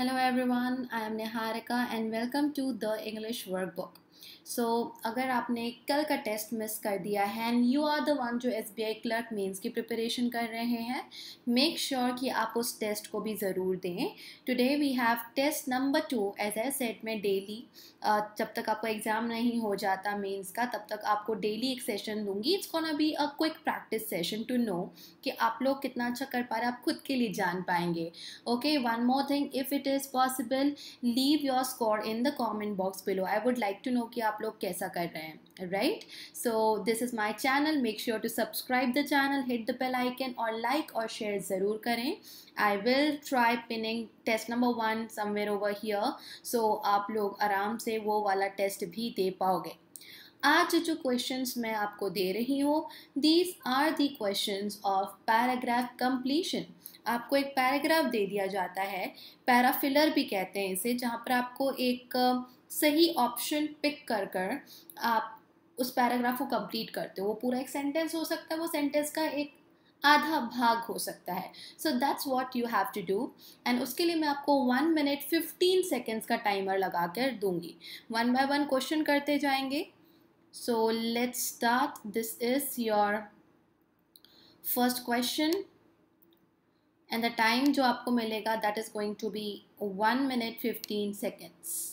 Hello everyone, I am Neharika, and welcome to the English Workbook. So so, अगर आपने कल का test miss कर दिया है and you are the one जो S B I clerk mains की प्रिपरेशन कर रहे हैं मेक श्योर sure कि आप उस टेस्ट को भी ज़रूर दें today we have test number two as a set में डेली जब तक आपका एग्ज़ाम नहीं हो जाता मेन्स का तब तक आपको डेली एक सेशन दूंगी it's gonna be a quick practice session to know कि आप लोग कितना अच्छा कर पा रहे आप खुद के लिए जान पाएंगे okay one more thing if it is possible leave your score in the comment box below I would like to know कि आप लोग कैसा कर रहे हैं right so this is my channel make sure to subscribe the channel hit the bell icon और like और share ज़रूर करें I will try pinning test number one somewhere over here so आप लोग आराम से वो वाला टेस्ट भी दे पाओगे आज जो क्वेश्चंस मैं आपको दे रही हूँ these are the questions of paragraph completion आपको एक पैराग्राफ दे दिया जाता है पैराफिलर भी कहते हैं इसे जहाँ पर आपको एक सही ऑप्शन पिक कर कर आप उस पैराग्राफ को कंप्लीट करते हो वो पूरा एक सेंटेंस हो सकता है वो सेंटेंस का एक आधा भाग हो सकता है so that's what you have to do and उसके लिए मैं आपको वन मिनट फिफ्टीन सेकेंड्स का टाइमर लगा कर दूंगी वन बाय वन क्वेश्चन करते जाएंगे so let's start this is your first question and the time जो आपको मिलेगा that is going to be one minute fifteen seconds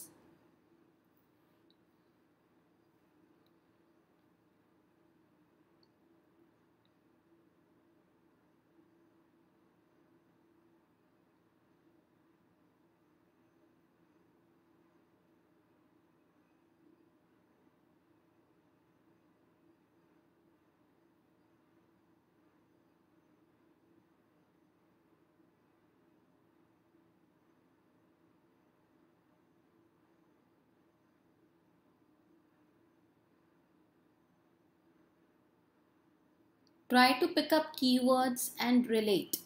Try to pick up keywords and relate.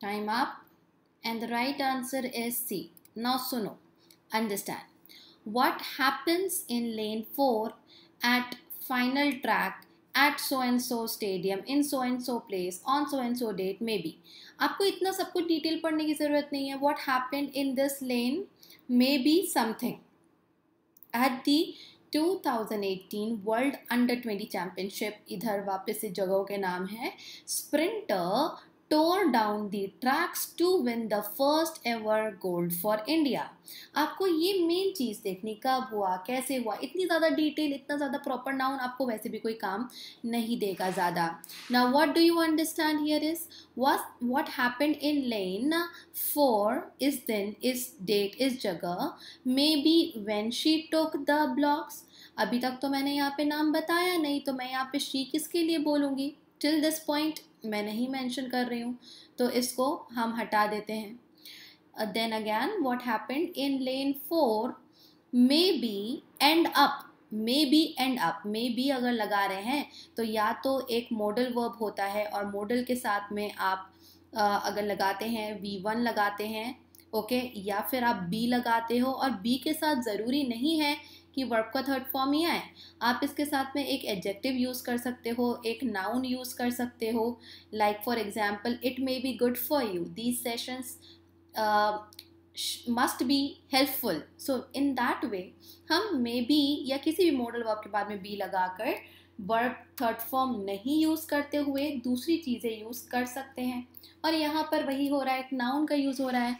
Time up and the right answer is C now सुनो understand what happens in lane four at final track at so and so stadium in so and so place on so and so date may be आपको इतना सब कुछ detail पढ़ने की ज़रूरत नहीं है what happen in this lane may be something at the 2018 world under 20 championship इधर वापस से जगहों के नाम है sprinter tore down the tracks to win the first ever gold for India आपको ये मेन चीज़ देखनी कब हुआ कैसे हुआ इतनी ज़्यादा डिटेल इतना ज़्यादा प्रॉपर नाउन आपको वैसे भी कोई काम नहीं देगा ज़्यादा ना what do you understand here is what what happened in lane four इस दिन इस डेट इस जगह may be when she took the blocks अभी तक तो मैंने यहाँ पे नाम बताया नहीं तो मैं यहाँ पे शी किसके लिए बोलूँगी टिल दिस पॉइंट मैं नहीं मेंशन कर रही हूँ तो इसको हम हटा देते हैं then again what happened in lane four may be end up may be end up may be अगर लगा रहे हैं तो या तो एक मॉडल वर्ब होता है और मॉडल के साथ में आप uh, अगर लगाते हैं वी वन लगाते हैं ओके okay? या फिर आप बी लगाते हो और बी के साथ ज़रूरी नहीं है कि वर्ब का थर्ड फॉर्म ही आए आप इसके साथ में एक एडजेक्टिव यूज़ कर सकते हो एक नाउन यूज़ कर सकते हो like for example it may be good for you these sessions must be helpful so in that way हम मे बी या किसी भी मॉडल वर्ब के बाद में बी लगाकर वर्ब थर्ड फॉर्म नहीं यूज़ करते हुए दूसरी चीज़ें यूज़ कर सकते हैं और यहाँ पर वही हो रहा है एक नाउन का यूज़ हो रहा है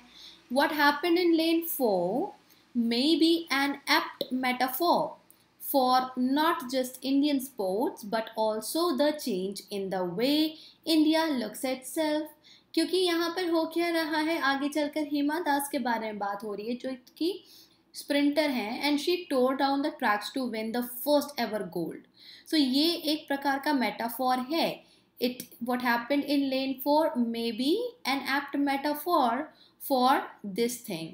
what happen in lane four may be an apt metaphor for not just Indian sports but also the change in the way India looks at itself क्योंकि यहाँ पर हो क्या रहा है आगे चलकर हिमा दास के बारे में बात हो रही है जो कि स्प्रिंटर हैं and she tore down the tracks to win the first ever gold so ये एक प्रकार का मेटाफॉर है it what happen in lane four may be an apt metaphor for this thing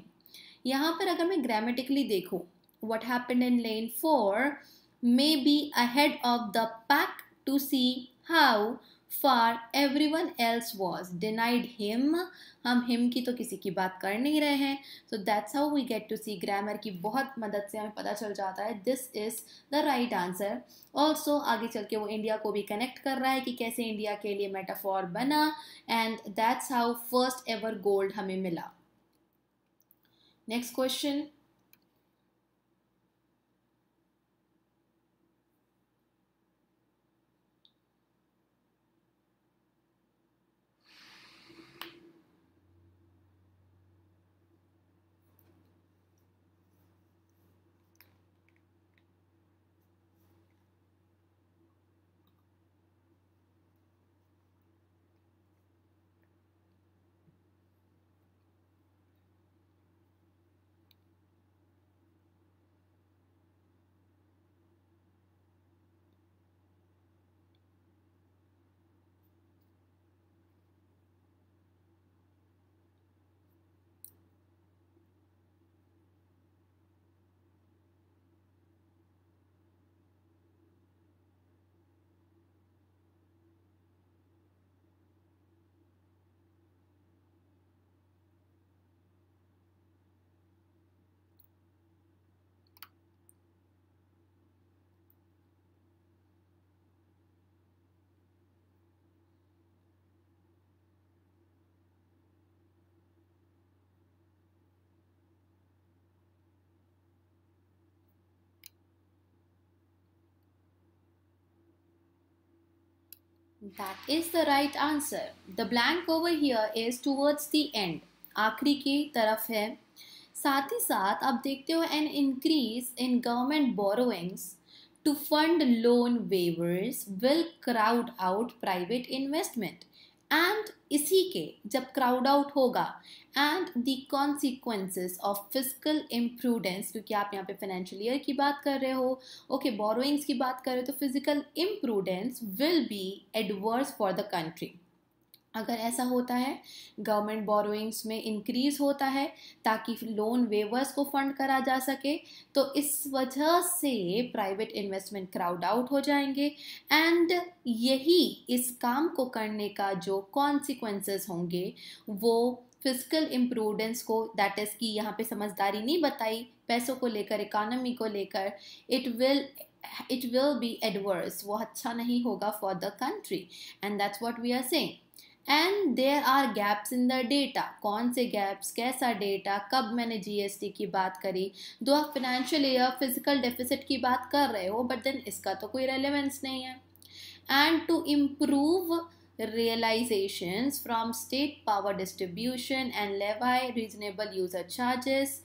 यहाँ पर अगर मैं ग्रामेटिकली देखूँ what happen in lane four may be ahead of the pack to see how far everyone else was denied him हम him की तो किसी की बात कर नहीं रहे हैं so that's how we get to see grammar की बहुत मदद से हमें पता चल जाता है this is the right answer also आगे चल के वो इंडिया को भी कनेक्ट कर रहा है कि कैसे इंडिया के लिए मेटाफॉर बना and that's how first ever gold हमें मिला Next question That is the right answer. The blank over here is towards the end. आखिरी की तरफ है साथ ही साथ आप देखते हो an increase in government borrowings to fund loan waivers will crowd out private investment and इसी के जब क्राउड आउट होगा and the consequences of physical imprudence क्योंकि आप यहाँ पे फाइनेंशियल ईयर की बात कर रहे हो ओके okay, बोरोइंग्स की बात कर रहे हो तो physical imprudence will be adverse for the country अगर ऐसा होता है गवर्नमेंट बोरोइंग्स में इंक्रीज होता है ताकि लोन वेवर्स को फंड करा जा सके तो इस वजह से प्राइवेट इन्वेस्टमेंट क्राउड आउट हो जाएंगे एंड यही इस काम को करने का जो कॉन्सिक्वेंसेस होंगे वो फिजिकल इम्प्रूवेंस को दैट इज़ कि यहाँ पे समझदारी नहीं बताई पैसों को लेकर इकानमी को लेकर it will it will be adverse वो अच्छा नहीं होगा for the country and that's what we are saying and there are gaps in the data कौन से गैप्स कैसा डेटा कब मैंने जी की बात करी दो आप फिनेंशियल ईयर फिजिकल डेफिसिट की बात कर रहे हो बट देन इसका तो कोई रेलिवेंस नहीं है and to improve realisation from state power distribution and levy reasonable user charges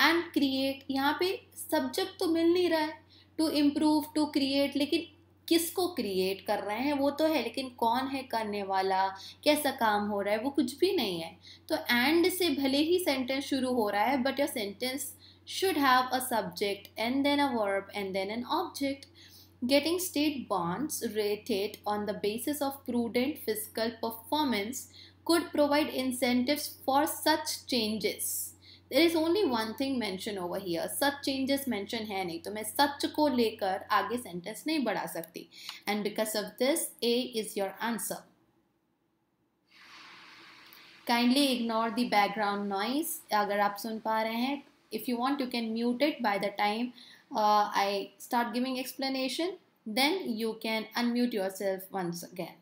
and create यहाँ पे सब्जेक्ट तो मिल नहीं रहा है टू इम्प्रूव टू क्रिएट लेकिन किसको क्रिएट कर रहे हैं वो तो है लेकिन कौन है करने वाला कैसा काम हो रहा है वो कुछ भी नहीं है तो एंड से भले ही सेंटेंस शुरू हो रहा है but your sentence should have a subject and then a verb and then an object getting state bonds rated on the basis of prudent physical performance could provide incentive for such changes there is only one thing mention over here such changes mention है नहीं तो मैं सच को लेकर आगे sentence नहीं बढ़ा सकती and because of this A is your answer kindly ignore the background noise अगर आप सुन पा रहे हैं if you want you can mute it by the time I start giving explanation then you can unmute your self once again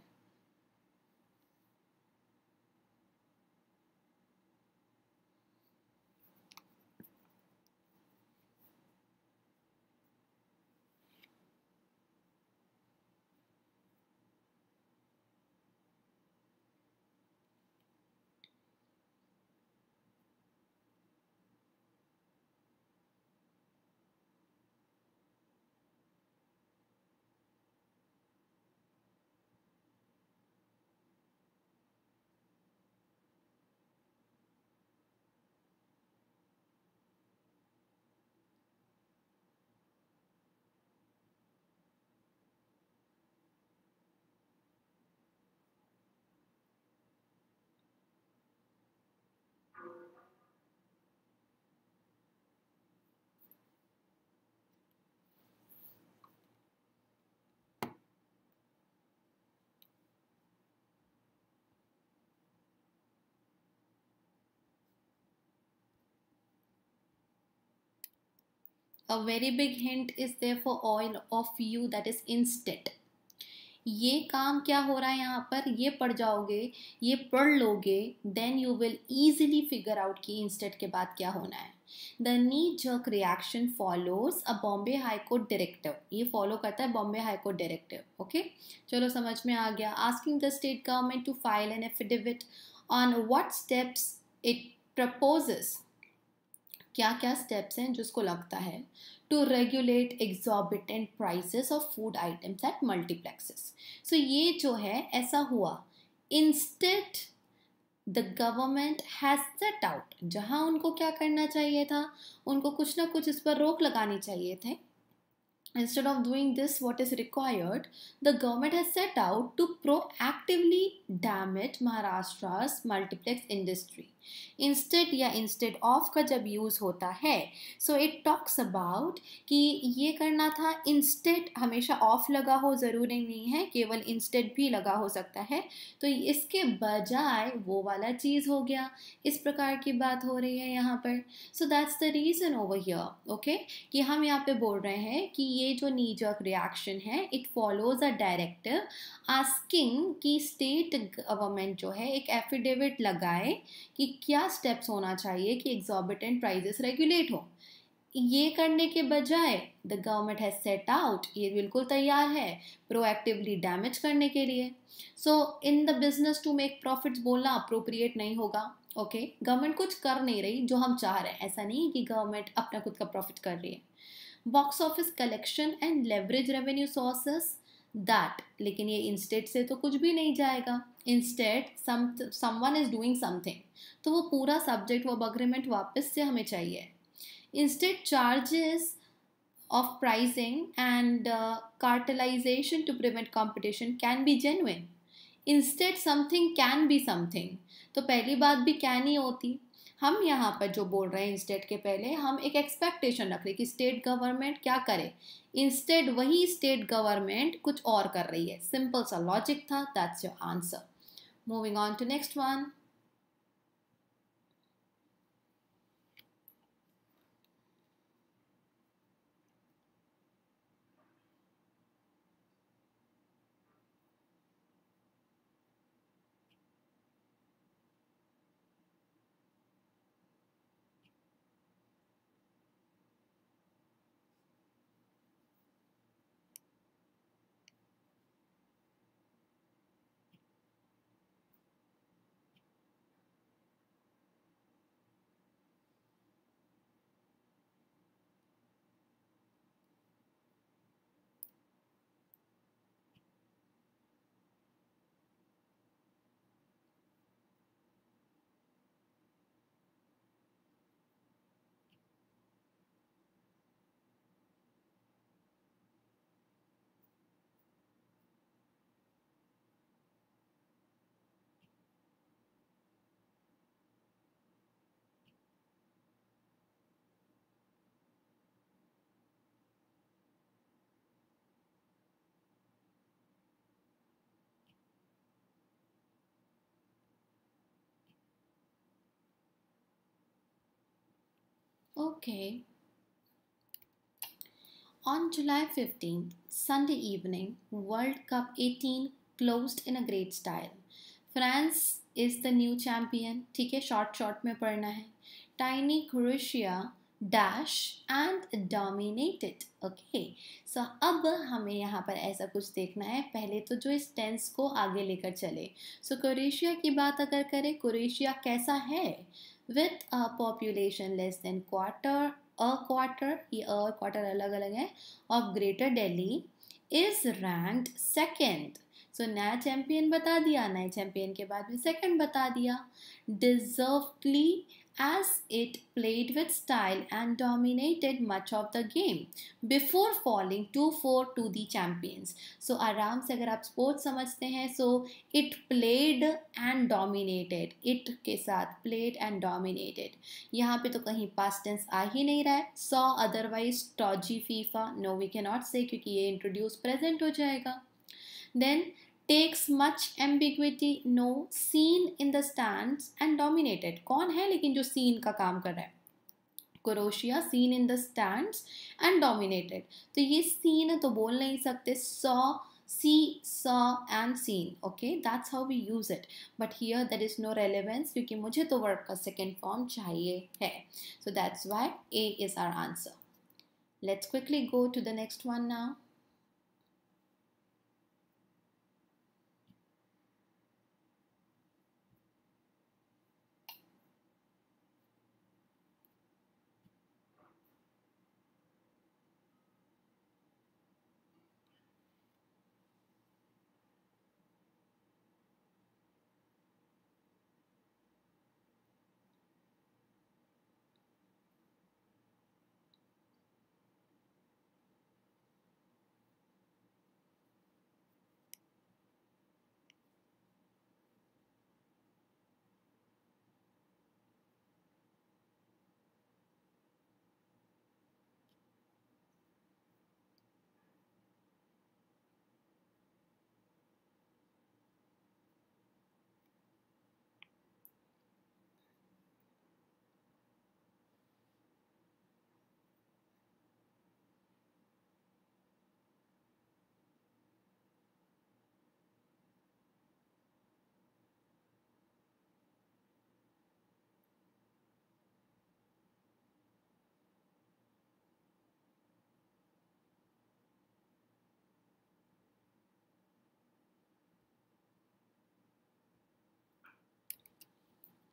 a very big hint is there for all of you that is instead ये काम क्या हो रहा है यहाँ पर ये पढ़ जाओगे ये पढ़ लोगे then you will easily figure out कि इंस्टेंट के बाद क्या होना है the knee jerk reaction follows a Bombay high court directive ये फॉलो करता है Bombay high court directive okay चलो समझ में आ गया asking the state government to file an affidavit on what steps it proposes क्या क्या स्टेप्स हैं जिसको लगता है to regulate exorbitant prices of food items at multiplexes सो ये जो है ऐसा हुआ instead the government has set out जहाँ उनको क्या करना चाहिए था उनको कुछ ना कुछ इस पर रोक लगानी चाहिए थे instead of doing this what is required the government has set out to proactively damage Maharashtra multiplex industry instead या इंस्टेड ऑफ का जब यूज़ होता है सो इट टॉक्स अबाउट कि ये करना था इंस्टेड हमेशा ऑफ लगा हो ज़रूरी नहीं है केवल इंस्टेड भी लगा हो सकता है तो इसके बजाय वो वाला चीज़ हो गया इस प्रकार की बात हो रही है यहाँ पर so that's the reason over here okay कि हम यहाँ पे बोल रहे हैं कि ये जो नीजर्क रिएक्शन है it follows a directive asking कि स्टेट गवर्नमेंट जो है एक एफिडेविट लगाए कि क्या स्टेप्स होना चाहिए कि एग्जॉबिटेंट प्राइजेस रेगुलेट हो ये करने के बजाय the government has set out ये बिल्कुल तैयार है प्रोएक्टिवली डैमेज करने के लिए so in the business to make profits बोलना अप्रोप्रिएट नहीं होगा ओके okay? गवर्नमेंट कुछ कर नहीं रही जो हम चाह रहे हैं ऐसा नहीं कि गवर्नमेंट अपना खुद का प्रॉफिट कर रही है box office collection and leverage revenue sources that लेकिन ये इंस्टेट से तो कुछ भी नहीं जाएगा instead some someone is doing something तो वो पूरा सब्जेक्ट वो अग्रीमेंट वापस से हमें चाहिए instead charges of pricing and cartelisation to prevent competition can be genuine instead something can be something तो पहली बात भी कैन ही होती हम यहाँ पर जो बोल रहे हैं इंस्टेट के पहले हम एक एक्सपेक्टेशन रख रहे हैं कि स्टेट गवर्नमेंट क्या करे इंस्टेड वही स्टेट गवर्नमेंट कुछ और कर रही है सिंपल सा लॉजिक था that's your answer moving on to next one Okay. On July 15th, Sunday evening, World Cup 18 closed in a great style. France is the new champion ठीक है शॉर्ट शॉर्ट में पढ़ना है tiny Croatia dash and dominated okay so अब हमें यहाँ पर ऐसा कुछ देखना है पहले तो जो इस टेंस को आगे लेकर चले सो so, क्रोएशिया की बात अगर करें क्रोएशिया कैसा है with a population less than quarter a quarter ये अ क्वार्टर अलग अलग है of greater Delhi is ranked second so नया चैम्पियन बता दिया नए चैम्पियन के बाद में सेकेंड बता दिया deservedly as it played with style and dominated much of the game before falling 2-4 to the champions. So aram se agar aap sports samajhte hain so it played and dominated. It ke sath played and dominated. yahan pe to कहीं past tense aa hi nahi raha है saw otherwise toji FIFA no we cannot say kyunki ye introduce present ho jayega Then takes much ambiguity no seen in the stand and dominated कौन है लेकिन जो scene का काम कर रहा है Croatia seen in the stand and dominated तो ये सीन तो बोल नहीं सकते saw see saw and seen okay that's how we use it but here that is no relevance क्योंकि मुझे तो वर्क का सेकेंड फॉर्म चाहिए है so that's why A is our answer let's quickly go to the next one now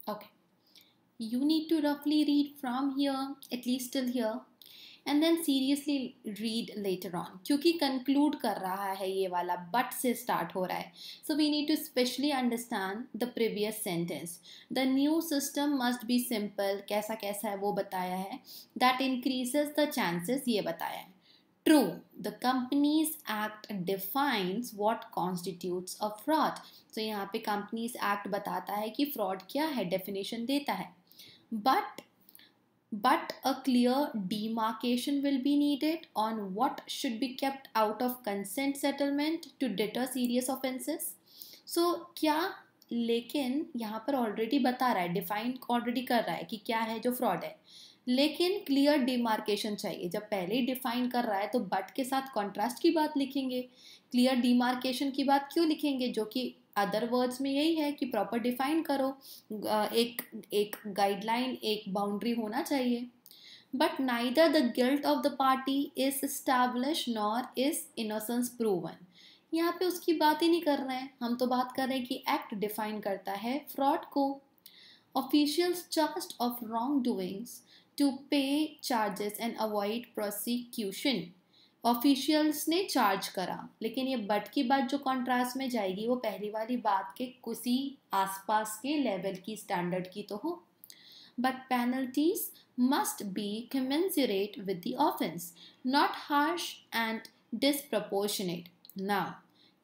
Okay. You need to roughly read from here, at least till here. And then seriously read later on क्योंकि conclude कर रहा है ये वाला but से start हो रहा है so we need to specially understand the previous sentence the new system must be simple कैसा कैसा है वो बताया है दैट इंक्रीजेज द चांसेस ये बताया है True, the Companies Act defines what constitutes a fraud. So यहाँ पे Companies Act बताता है कि fraud क्या है definition देता है But but a clear demarcation will be needed on what should be kept out of consent settlement to deter serious offenses. So क्या लेकिन यहाँ पर ऑलरेडी बता रहा है डिफाइन ऑलरेडी कर रहा है कि क्या है जो फ्रॉड है लेकिन क्लियर डिमार्केशन चाहिए जब पहले ही डिफाइन कर रहा है तो बट के साथ कॉन्ट्रास्ट की बात लिखेंगे क्लियर डिमार्केशन की बात क्यों लिखेंगे जो कि अदर वर्ड्स में यही है कि प्रॉपर डिफाइन करो एक एक गाइडलाइन एक बाउंड्री होना चाहिए but neither the guilt of the party is establish nor is innocence proven यहाँ पे उसकी बात ही नहीं कर रहे हैं हम तो बात कर रहे हैं कि एक्ट डिफाइन करता है फ्रॉड को officials charge of wrong doings to pay charges and avoid prosecution officials ने चार्ज करा लेकिन ये बट की बात जो कॉन्ट्रास्ट में जाएगी वो पहली वाली बात के कुछ ही आसपास के लेवल की स्टैंडर्ड की तो हो but penalties must be commensurate with the offence not harsh and disproportionate ना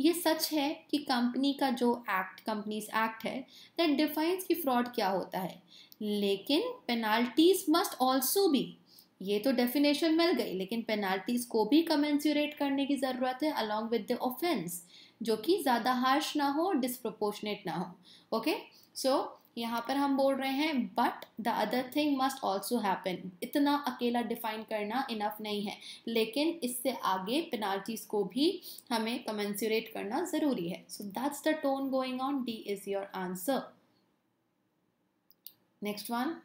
ये सच है कि कंपनी का जो एक्ट कंपनीज एक्ट है दैट डिफाइंस कि फ्रॉड क्या होता है लेकिन पेनाल्टीज मस्ट ऑल्सो भी ये तो डेफिनेशन मिल गई लेकिन पेनाल्टीज को भी कमेंसुरेट करने की ज़रूरत है अलॉन्ग विद द ऑफेंस जो कि ज़्यादा हार्श ना हो डिस्प्रोपोर्शनेट ना हो ओके सो यहाँ पर हम बोल रहे हैं but the other thing must also happen इतना अकेला डिफाइन करना इनफ नहीं है लेकिन इससे आगे पेनाल्टीज को भी हमें कमेंसुरेट करना ज़रूरी है so that's the tone going on D is your answer next one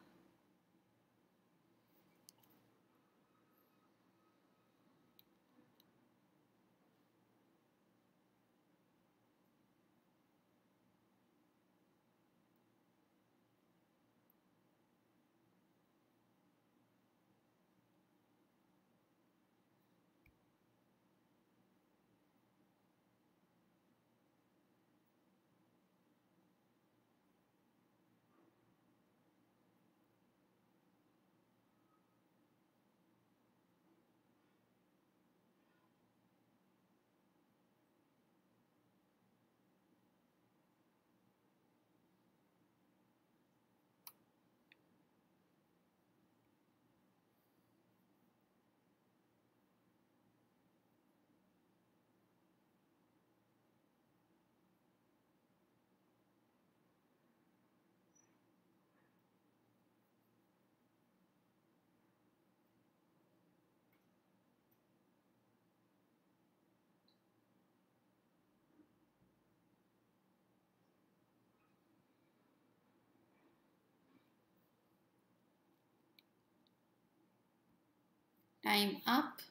time up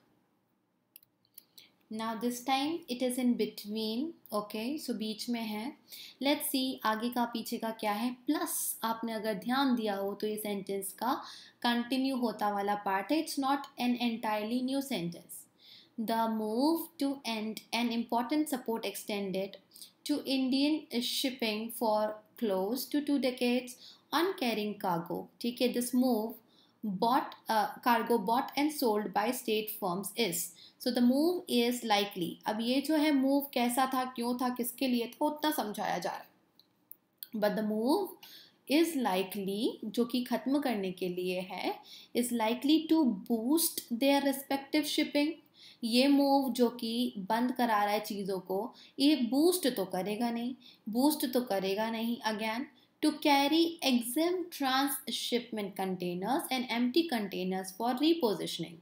now this time it is in between okay so बीच में है लेट्स see आगे का पीछे का क्या है प्लस आपने अगर ध्यान दिया हो तो ये सेंटेंस का कंटिन्यू होता वाला पार्ट है it's not an entirely new sentence the move to and an important support extended to Indian shipping for close to to decades on carrying cargo ठीक है this move bought uh, cargo bought and sold by state firms is so the move is likely अब ये जो है move कैसा था क्यों था किसके लिए tha उतना समझाया जा रहा है but the move is likely जो कि खत्म करने के लिए है is likely to boost their respective shipping ये मूव जो कि बंद करा रहा है चीज़ों को ये बूस्ट तो करेगा नहीं बूस्ट तो करेगा नहीं again to carry exempt transshipment containers and empty containers for repositioning.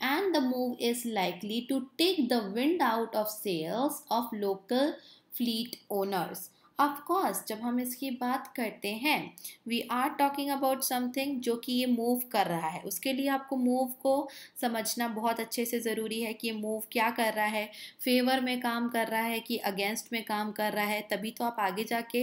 And the move is likely to take the wind out of sails of local fleet owners of course जब हम इसकी बात करते हैं we are talking about something जो कि ये move कर रहा है उसके लिए आपको मूव को समझना बहुत अच्छे से ज़रूरी है कि ये मूव क्या कर रहा है फेवर में काम कर रहा है कि अगेंस्ट में काम कर रहा है तभी तो आप आगे जाके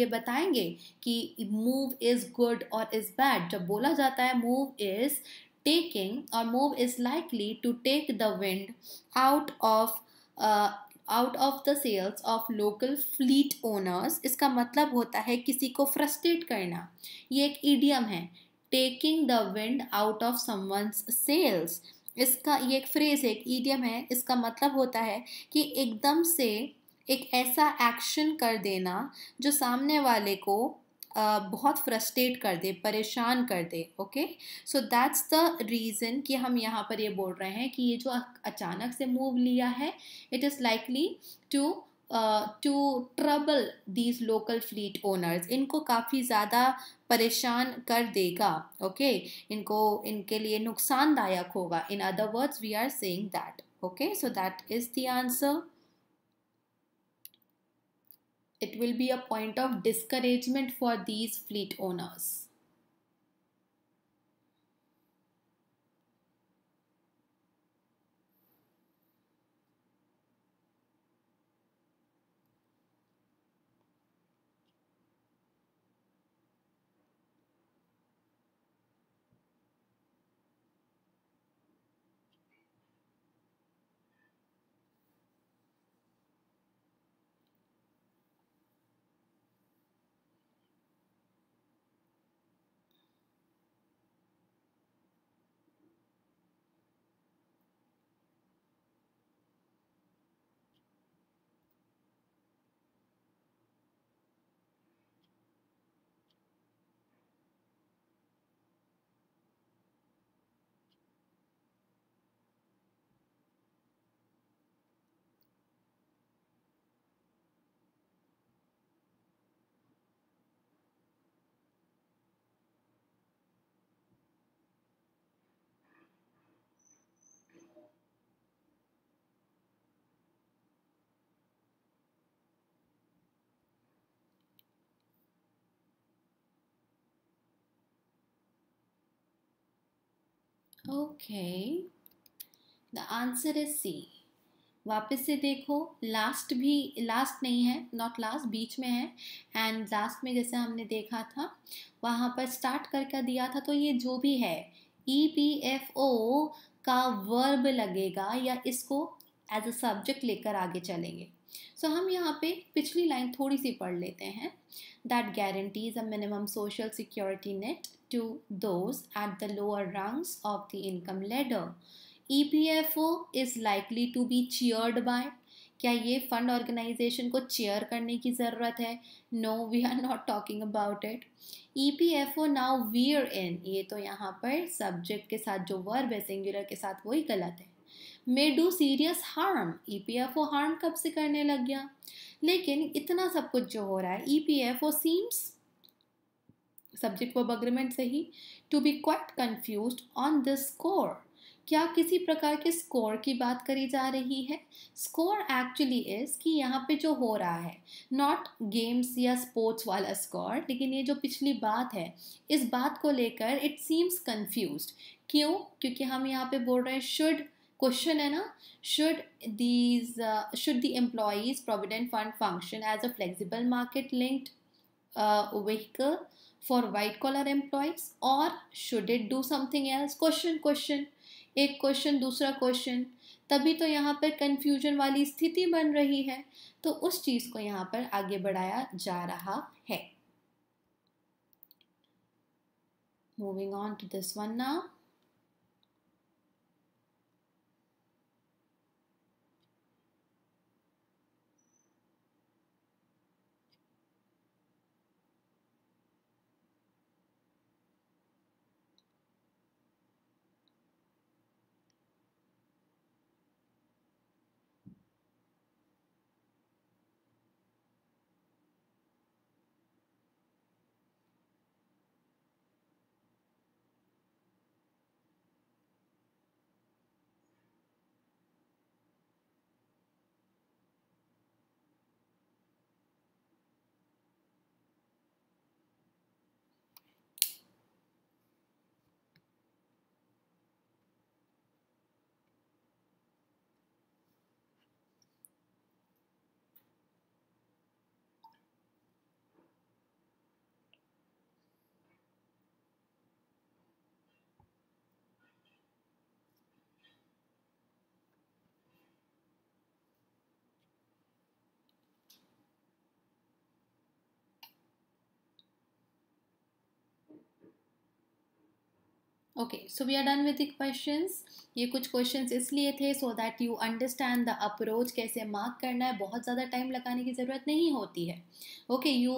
ये बताएंगे कि मूव इज़ गुड और इज़ बैड जब बोला जाता है move is taking or move is likely to take the wind out of out of the sails of local fleet owners इसका मतलब होता है किसी को फ्रस्ट्रेट करना ये एक ईडियम है taking the wind out of someone's sails इसका ये एक फ्रेज है एक ईडियम है इसका मतलब होता है कि एकदम से एक ऐसा एक्शन कर देना जो सामने वाले को बहुत फ्रस्ट्रेट कर दे परेशान कर दे okay so that's the reason कि हम यहाँ पर ये बोल रहे हैं कि ये जो अचानक से मूव लिया है it is likely to to trouble these local fleet owners इनको काफ़ी ज़्यादा परेशान कर देगा ओके okay? इनको इनके लिए नुकसानदायक होगा in other words we are saying that okay so that is the answer it will be a point of discouragement for these fleet owners. okay the answer is C वापस से देखो last भी last नहीं है not last बीच में है and last में जैसे हमने देखा था वहाँ पर स्टार्ट करके दिया था तो ये जो भी है ई पी एफ ओ का वर्ब लगेगा या इसको एज अ सब्जेक्ट लेकर आगे चलेंगे सो so, हम यहाँ पे पिछली लाइन थोड़ी सी पढ़ लेते हैं that guarantees a minimum social security net to those at the lower rungs of the income ladder. EPFO is likely to be cheered by क्या ये फंड ऑर्गेनाइजेशन को चेयर करने की ज़रूरत है no we are not talking about it E P F O now we're in ये तो यहाँ पर सब्जेक्ट के साथ जो वर्ब है सिंगुलर के साथ वही गलत है may do serious harm E P F O harm कब से करने लग गया लेकिन इतना सब कुछ जो हो रहा है E P F O seems subject verb agreement से ही to be quite confuse on the score क्या किसी प्रकार के स्कोर की बात करी जा रही है स्कोर एक्चुअली इज कि यहाँ पे जो हो रहा है नॉट गेम्स या स्पोर्ट्स वाला स्कोर लेकिन ये जो पिछली बात है इस बात को लेकर इट सीम्स कन्फ्यूज क्यों क्योंकि हम यहाँ पे बोल रहे हैं शुड क्वेश्चन है ना should these should should the provident fund function as a flexible market linked linked for white collar employees और should it do something else question question एक क्वेश्चन दूसरा क्वेश्चन तभी तो यहाँ पर कन्फ्यूजन वाली स्थिति बन रही है तो उस चीज़ को यहाँ पर आगे बढ़ाया जा रहा है moving on to this one now okay so we are done with question ये कुछ क्वेश्चन इसलिए थे so that you understand the approach कैसे मार्क करना है बहुत ज़्यादा टाइम लगाने की ज़रूरत नहीं होती है okay you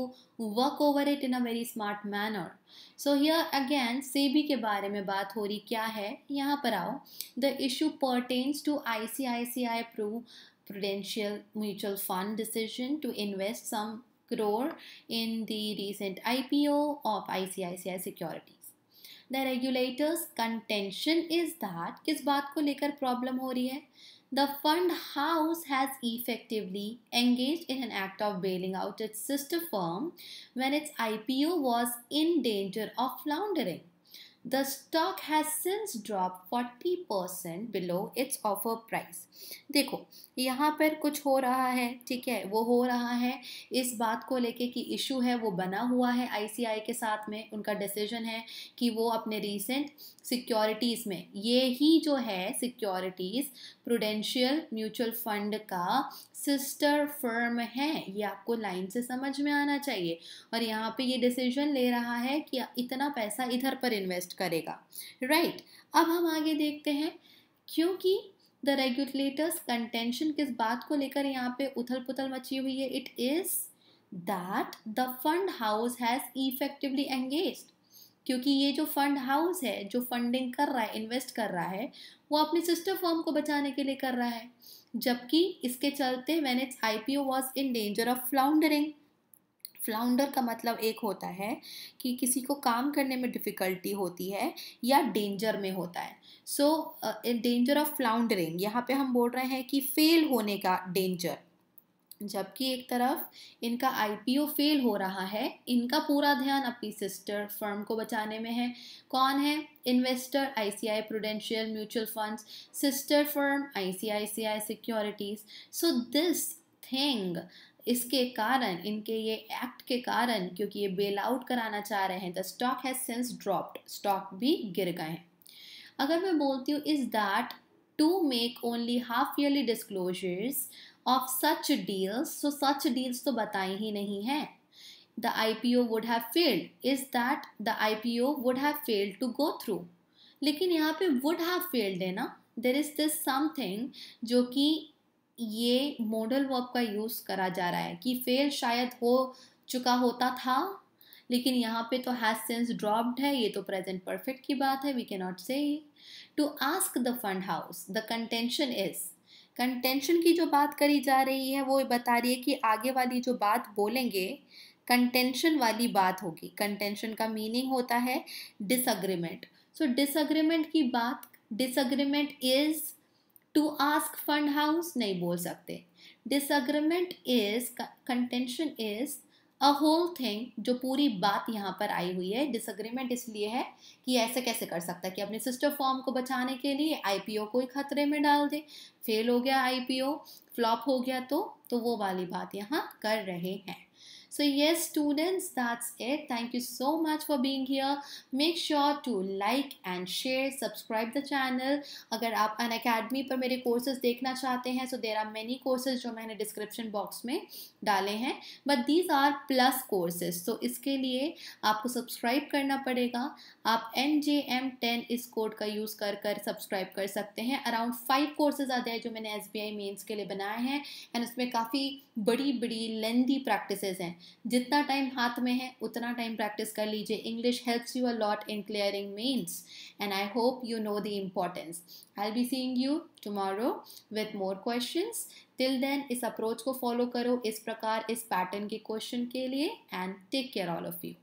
work over it in a very smart manner so here again SEBI के बारे में बात हो रही क्या है यहाँ पर आओ the issue pertains to I C I C I pru prudential mutual fund decision to invest some crore in the I P O of I C I C I security the regulators contention is that किस बात को लेकर problem हो रही है the fund house has effectively engage in an act of bailing out its sister firm when its I P O was in danger of floundering The stock has since dropped 40 percent below its offer price देखो यहाँ पर कुछ हो रहा है ठीक है वो हो रहा है इस बात को लेके कि इशू है वो बना हुआ है आई सी आई के साथ में उनका डिसीजन है कि वो अपने रिसेंट सिक्योरिटीज़ में ये ही जो है सिक्योरिटीज़ प्रोडेंशियल म्यूचुअल फंड का सिस्टर फर्म है ये आपको लाइन से समझ में आना चाहिए और यहाँ पे ये डिसीजन ले रहा है कि इतना पैसा इधर पर इन्वेस्ट करेगा राइट right. अब हम आगे देखते हैं क्योंकि द रेगुलेटर्स कंटेंशन किस बात को लेकर यहाँ पे उथल पुथल मची हुई है it is that the fund house has effectively engage क्योंकि ये जो फंड हाउस है जो फंडिंग कर रहा है इन्वेस्ट कर रहा है वो अपनी सिस्टर फर्म को बचाने के लिए कर रहा है जबकि इसके चलते when its I P O was in danger of floundering flounder का मतलब एक होता है कि किसी को काम करने में डिफ़िकल्टी होती है या डेंजर में होता है सो डेंजर ऑफ फ्लाउंडरिंग यहाँ पे हम बोल रहे हैं कि फेल होने का डेंजर जबकि एक तरफ इनका आईपीओ फेल हो रहा है इनका पूरा ध्यान अपनी सिस्टर फर्म को बचाने में है कौन है investor ICI prudential mutual funds sister firm ICICI securities so this thing इसके कारण इनके ये एक्ट के कारण क्योंकि ये बेल आउट कराना चाह रहे हैं the stock has since dropped stock भी गिर गए हैं अगर मैं बोलती हूँ is that to make only half yearly disclosures of such deals so such deals तो बताए ही नहीं O would have failed is that the I P O would have failed to go through लेकिन यहाँ पे वुड हैव फेल्ड है ना there is this something जो कि ये मॉडल वर्ब का यूज़ करा जा रहा है कि फेल शायद हो चुका होता था लेकिन यहाँ पे तो हैज सेंस ड्रॉप्ड है ये तो प्रेजेंट परफेक्ट की बात है we can not say to ask the fund house the contention is contention की जो बात करी जा रही है वो बता रही है कि आगे वाली जो बात बोलेंगे कंटेंशन वाली बात होगी कंटेंशन का मीनिंग होता है डिसअग्रीमेंट सो डिसअग्रीमेंट की बात disagreement is to ask fund house नहीं बोल सकते disagreement is contention is a whole thing जो पूरी बात यहाँ पर आई हुई है डिसग्रीमेंट इसलिए है कि ऐसे कैसे कर सकता है कि अपने सिस्टर फॉर्म को बचाने के लिए आईपीओ को ही खतरे में डाल दे फेल हो गया आईपीओ फ्लॉप हो गया तो तो वो वाली बात यहाँ कर रहे हैं So yes students that's it. Thank you so much for being here. Make sure to like and share subscribe the channel. अगर आप अन अकेडमी पर मेरे कोर्सेज देखना चाहते हैं so there are many courses जो मैंने डिस्क्रिप्शन बॉक्स में डाले हैं but these are plus courses तो इसके लिए आपको सब्सक्राइब करना पड़ेगा आप एन जे एम टेन इस कोड का यूज़ कर कर सब्सक्राइब कर सकते हैं अराउंड फाइव कोर्सेज आते हैं जो मैंने एस बी आई मेन्स के लिए बनाए हैं एंड उसमें काफ़ी बड़ी बड़ी लेंदी प्रैक्टिसेस हैं जितना टाइम हाथ में है उतना टाइम प्रैक्टिस कर लीजिए English helps you a lot in clearing means and I hope you know the importance I be seeing you tomorrow with more question till then इस अप्रोच को फॉलो करो इस प्रकार इस पैटर्न के क्वेश्चन के लिए and take care all of you